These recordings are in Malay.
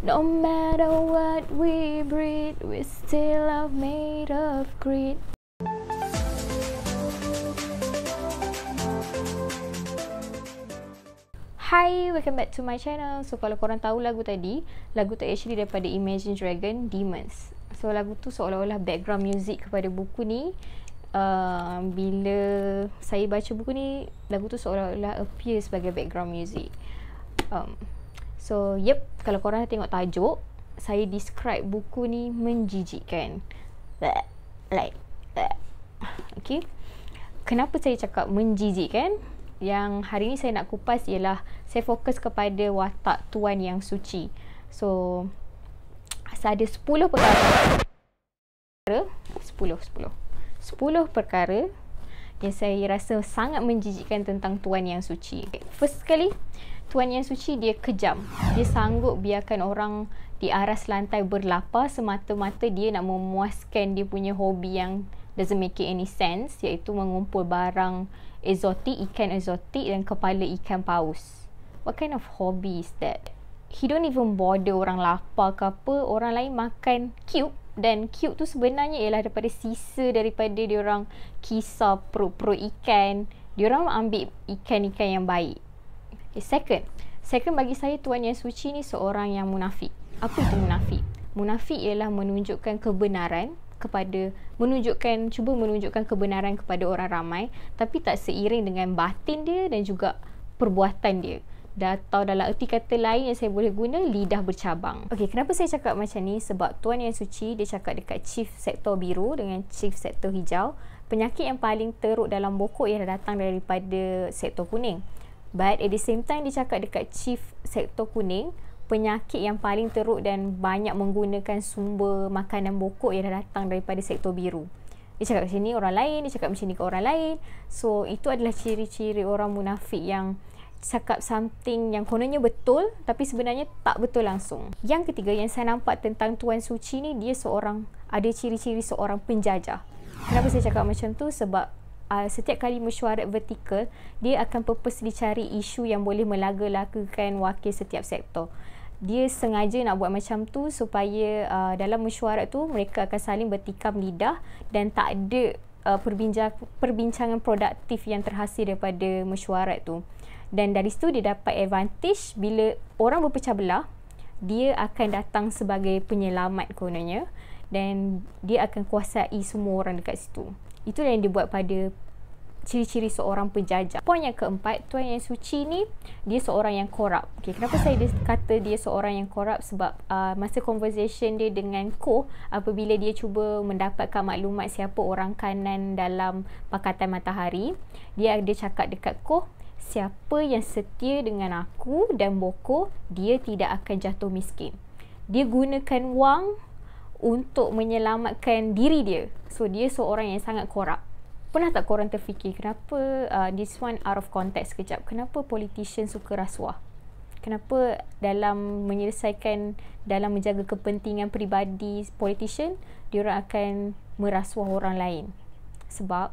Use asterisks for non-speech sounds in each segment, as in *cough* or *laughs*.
No matter what we breed, we still are made of greed. Hi, welcome back to my channel. So, kalau korang tahu lagu tadi, lagu tu actually daripada Imagine Dragon, Demons. So, lagu tu seolah-olah background music kepada buku ni. Uh, bila saya baca buku ni, lagu tu seolah-olah appear sebagai background music. Um, So, yep, kalau korang tengok tajuk, saya describe buku ni menjijikkan. Like, okay. Kenapa saya cakap menjijikkan? Yang hari ni saya nak kupas ialah saya fokus kepada watak tuan yang suci. So, saya ada 10 perkara. 10, 10. sepuluh perkara yang saya rasa sangat menjijikkan tentang tuan yang suci. Okay, first sekali, Tuan Yang Suci dia kejam. Dia sanggup biarkan orang di aras lantai berlapar semata-mata dia nak memuaskan dia punya hobi yang doesn't make any sense iaitu mengumpul barang exotic, ikan exotic dan kepala ikan paus. What kind of hobby is that? He don't even bother orang lapar ke apa, orang lain makan cute dan cute tu sebenarnya ialah daripada sisa daripada diorang kisah perut-perut ikan. Diorang ambil ikan-ikan yang baik. Okay, second, second bagi saya Tuhan yang suci ni seorang yang munafik. Apa itu munafik? Munafik ialah menunjukkan kebenaran kepada menunjukkan cuba menunjukkan kebenaran kepada orang ramai tapi tak seiring dengan batin dia dan juga perbuatan dia. Dah tahu dalam erti kata lain yang saya boleh guna lidah bercabang. Okey, kenapa saya cakap macam ni? Sebab Tuan Yang Suci dia cakap dekat chief sektor biru dengan chief sektor hijau, penyakit yang paling teruk dalam bokok ialah datang daripada sektor kuning. But at the same time dia cakap dekat chief sektor kuning penyakit yang paling teruk dan banyak menggunakan sumber makanan pokok yang datang daripada sektor biru. Dia cakap macam ni orang lain, dia cakap macam ni ke orang lain. So itu adalah ciri-ciri orang munafik yang cakap something yang kononnya betul tapi sebenarnya tak betul langsung. Yang ketiga yang saya nampak tentang Tuan Suci ni dia seorang ada ciri-ciri seorang penjajah. Kenapa saya cakap macam tu? Sebab uh, setiap kali mesyuarat vertikal dia akan purposely dicari isu yang boleh melaga-lagakan wakil setiap sektor dia sengaja nak buat macam tu supaya uh, dalam mesyuarat tu mereka akan saling bertikam lidah dan tak ada uh, perbincang, perbincangan produktif yang terhasil daripada mesyuarat tu dan dari situ dia dapat advantage bila orang berpecah belah dia akan datang sebagai penyelamat kononnya dan dia akan kuasai semua orang dekat situ. Itu yang dibuat pada ciri-ciri seorang penjajah. Poin yang keempat, Tuan Yang Suci ni dia seorang yang korup. Okay, kenapa saya dia kata dia seorang yang korup? Sebab uh, masa conversation dia dengan Ko, apabila dia cuba mendapatkan maklumat siapa orang kanan dalam Pakatan Matahari, dia ada cakap dekat Ko, siapa yang setia dengan aku dan Boko, dia tidak akan jatuh miskin. Dia gunakan wang untuk menyelamatkan diri dia. So dia seorang yang sangat korup. Pernah tak korang terfikir kenapa uh, this one out of context kejap? Kenapa politician suka rasuah? Kenapa dalam menyelesaikan dalam menjaga kepentingan peribadi politician, diorang akan merasuah orang lain? Sebab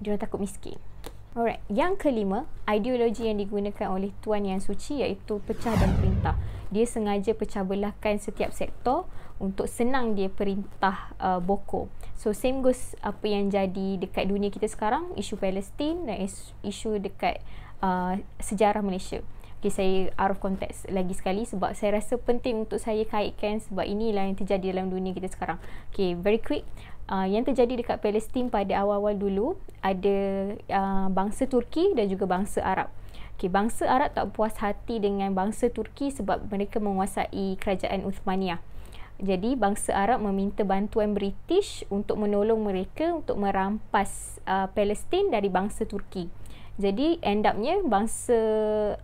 diorang takut miskin. Alright, yang kelima, ideologi yang digunakan oleh tuan yang suci iaitu pecah dan perintah pemerintah. Dia sengaja pecah belahkan setiap sektor untuk senang dia perintah uh, boko. So same goes apa yang jadi dekat dunia kita sekarang, isu Palestin dan isu dekat uh, sejarah Malaysia. Okay, saya out of context lagi sekali sebab saya rasa penting untuk saya kaitkan sebab inilah yang terjadi dalam dunia kita sekarang. Okay, very quick. Uh, yang terjadi dekat Palestin pada awal-awal dulu ada uh, bangsa Turki dan juga bangsa Arab. Okay, bangsa Arab tak puas hati dengan bangsa Turki sebab mereka menguasai kerajaan Uthmaniyah. Jadi bangsa Arab meminta bantuan British untuk menolong mereka untuk merampas uh, Palestin dari bangsa Turki. Jadi end upnya bangsa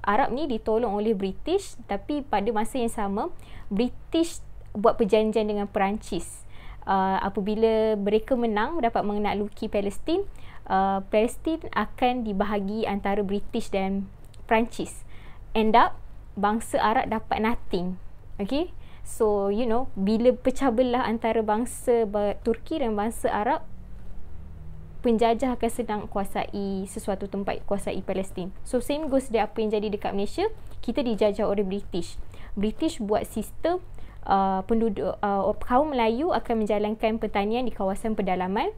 Arab ni ditolong oleh British tapi pada masa yang sama British buat perjanjian dengan Perancis. Uh, apabila mereka menang dapat mengenakluki Palestin, uh, Palestin akan dibahagi antara British dan Perancis. End up, bangsa Arab dapat nothing. Okay? So, you know, bila pecah belah antara bangsa Turki dan bangsa Arab, penjajah akan sedang kuasai sesuatu tempat, kuasai Palestin. So, same goes dengan apa yang jadi dekat Malaysia, kita dijajah oleh British. British buat sistem uh, penduduk uh, kaum Melayu akan menjalankan pertanian di kawasan pedalaman.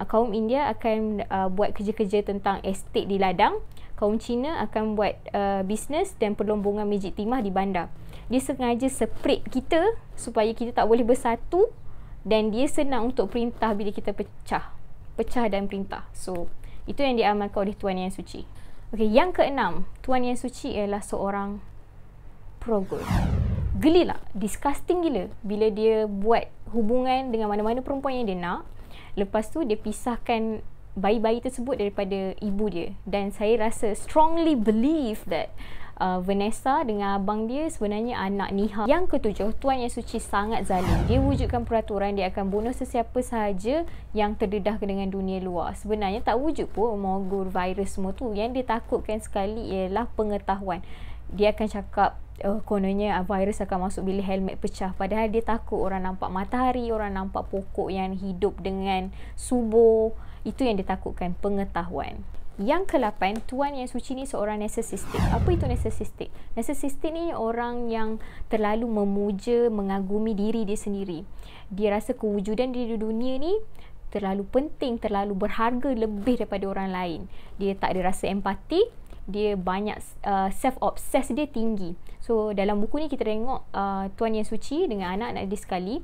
Uh, kaum India akan uh, buat kerja-kerja tentang estate di ladang kaum Cina akan buat uh, bisnes dan perlombongan magic timah di bandar. Dia sengaja separate kita supaya kita tak boleh bersatu dan dia senang untuk perintah bila kita pecah. Pecah dan perintah. So, itu yang diamalkan oleh Tuan Yang Suci. Okay, yang keenam, Tuan Yang Suci ialah seorang progol. Gelilah, disgusting gila bila dia buat hubungan dengan mana-mana perempuan yang dia nak. Lepas tu dia pisahkan bayi-bayi tersebut daripada ibu dia dan saya rasa strongly believe that Uh, Vanessa dengan abang dia sebenarnya anak Niha. Yang ketujuh, Tuan Yang Suci sangat zalim. Dia wujudkan peraturan dia akan bunuh sesiapa sahaja yang terdedah dengan dunia luar. Sebenarnya tak wujud pun mogul virus semua tu. Yang dia takutkan sekali ialah pengetahuan. Dia akan cakap uh, kononnya uh, virus akan masuk bila helmet pecah. Padahal dia takut orang nampak matahari, orang nampak pokok yang hidup dengan subuh. Itu yang ditakutkan pengetahuan. Yang ke-8, tuan yang suci ni seorang narcissistic. Apa itu narcissistic? Narcissistic ni orang yang terlalu memuja, mengagumi diri dia sendiri. Dia rasa kewujudan dia di dunia ni terlalu penting, terlalu berharga lebih daripada orang lain. Dia tak ada rasa empati, dia banyak uh, self-obsess dia tinggi. So dalam buku ni kita tengok uh, tuan yang suci dengan anak-anak dia sekali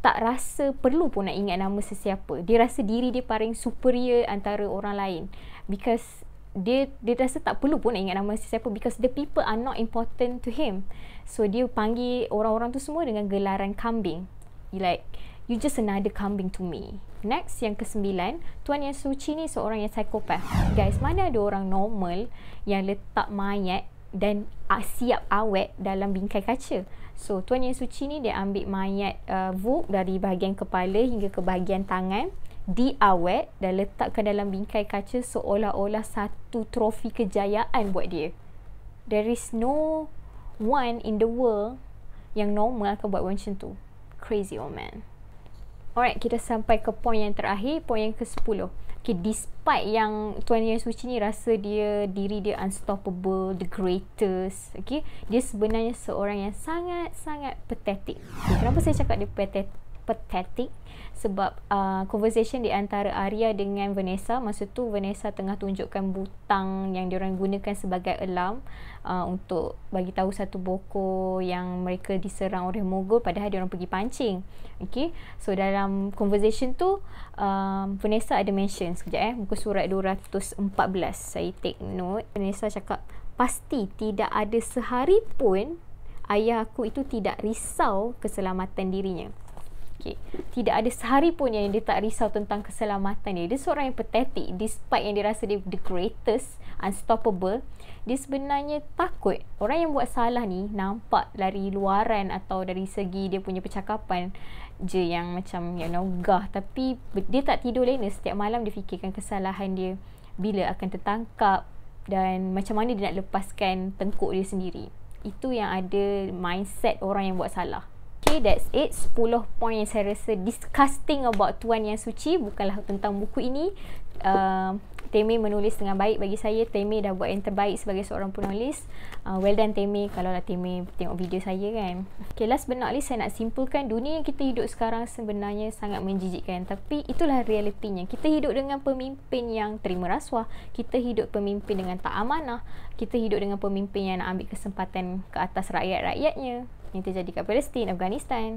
tak rasa perlu pun nak ingat nama sesiapa. Dia rasa diri dia paling superior antara orang lain. Because dia dia rasa tak perlu pun nak ingat nama sesiapa because the people are not important to him. So dia panggil orang-orang tu semua dengan gelaran kambing. Like you just another kambing to me. Next yang kesembilan, Tuan Yang Suci ni seorang yang psikopat. Guys, mana ada orang normal yang letak mayat dan uh, siap awet dalam bingkai kaca. So Tuan Yang Suci ni dia ambil mayat uh, vuk dari bahagian kepala hingga ke bahagian tangan diawet dan letakkan dalam bingkai kaca seolah-olah satu trofi kejayaan buat dia. There is no one in the world yang normal akan buat macam tu. Crazy old man. Alright, kita sampai ke poin yang terakhir, poin yang ke sepuluh. Okay, despite yang Tuan Yang Suci ni rasa dia diri dia unstoppable, the greatest. Okay, dia sebenarnya seorang yang sangat-sangat pathetic. Okay, kenapa saya cakap dia pathetic? pathetic sebab uh, conversation di antara Arya dengan Vanessa masa tu Vanessa tengah tunjukkan butang yang diorang gunakan sebagai alarm uh, untuk bagi tahu satu boko yang mereka diserang oleh mogul padahal orang pergi pancing okey so dalam conversation tu um, Vanessa ada mention sekejap eh muka surat 214 saya take note Vanessa cakap pasti tidak ada sehari pun ayah aku itu tidak risau keselamatan dirinya okay. tidak ada sehari pun yang dia tak risau tentang keselamatan dia. Dia seorang yang pathetic despite yang dia rasa dia the greatest, unstoppable. Dia sebenarnya takut orang yang buat salah ni nampak dari luaran atau dari segi dia punya percakapan je yang macam you know gah tapi dia tak tidur lena setiap malam dia fikirkan kesalahan dia bila akan tertangkap dan macam mana dia nak lepaskan tengkuk dia sendiri. Itu yang ada mindset orang yang buat salah okay that's it 10 point yang saya rasa disgusting about Tuan Yang Suci bukanlah tentang buku ini uh, Temi menulis dengan baik bagi saya Temi dah buat yang terbaik sebagai seorang penulis uh, well done Temi kalau lah Temi tengok video saya kan okay last but not least saya nak simpulkan dunia yang kita hidup sekarang sebenarnya sangat menjijikkan tapi itulah realitinya kita hidup dengan pemimpin yang terima rasuah kita hidup pemimpin dengan tak amanah kita hidup dengan pemimpin yang nak ambil kesempatan ke atas rakyat-rakyatnya yang terjadi kat Palestin, Afghanistan.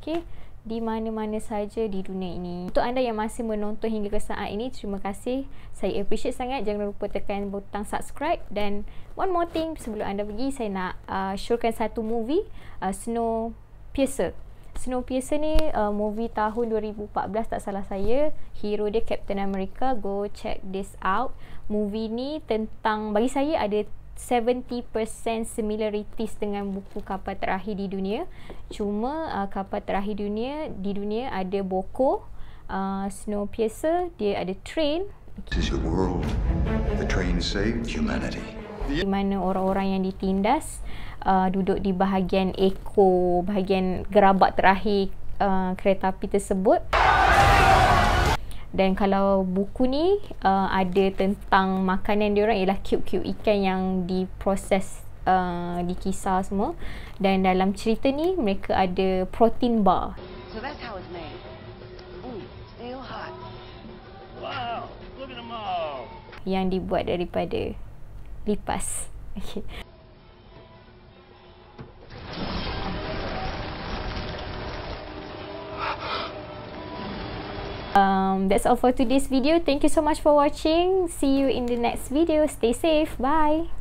Okey, di mana-mana saja di dunia ini. Untuk anda yang masih menonton hingga ke saat ini, terima kasih. Saya appreciate sangat. Jangan lupa tekan butang subscribe dan one more thing sebelum anda pergi, saya nak uh, showkan satu movie uh, Snow Piercer. Snowpiercer ni uh, movie tahun 2014 tak salah saya. Hero dia Captain America. Go check this out. Movie ni tentang bagi saya ada 70% similarities dengan buku kapal terakhir di dunia. Cuma uh, kapal terakhir dunia di dunia ada Boko, uh, Snowpiercer, dia ada Train. This is your world. The train saved humanity. Di mana orang-orang yang ditindas uh, duduk di bahagian ekor, bahagian gerabak terakhir uh, kereta api tersebut dan kalau buku ni uh, ada tentang makanan dia orang ialah cube-cube ikan yang diproses uh, dikisar semua dan dalam cerita ni mereka ada protein bar so that's how it's made mm, yang dibuat daripada lipas. *laughs* Okay. Um, that's all for today's video. Thank you so much for watching. See you in the next video. Stay safe. Bye.